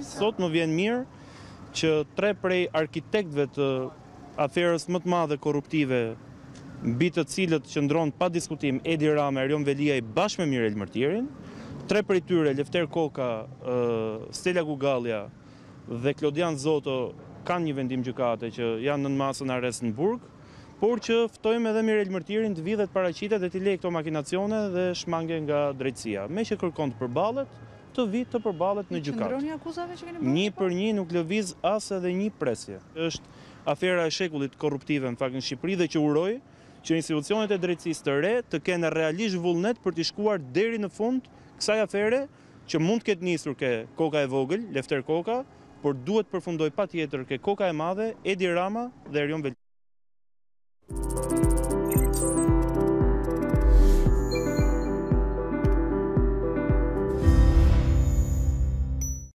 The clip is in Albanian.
Sot më vjen mirë që tre prej arkitektve të aferës më të madhe korruptive bitët cilët që ndronë pa diskutim Edi Rame, Arion Velia i bashkë me Mirel Mërtirin, tre për i tyre, Lefter Koka, Stella Gugalia dhe Klodian Zoto kanë një vendim gjukate që janë në në masën arrest në burg, por që ftojmë edhe Mirel Mërtirin të vidhet paracitet dhe t'i lejë këto makinacione dhe shmange nga drejtsia. Me që kërkon të balet, të vit të përbalet në gjukat. Një po? për një nuk lëviz asë edhe një presje. Êshtë afera e shekullit korruptive në fakt në Shqipëri dhe që urojë që institucionet e drejtsis të re të kene realisht vullnet për të shkuar deri në fund kësaj afere që mund të ketë njësur ke koka e vogël, lefter koka, por duhet përfundoj pa tjetër ke koka e madhe, Edi Rama dhe Erion Belgjë.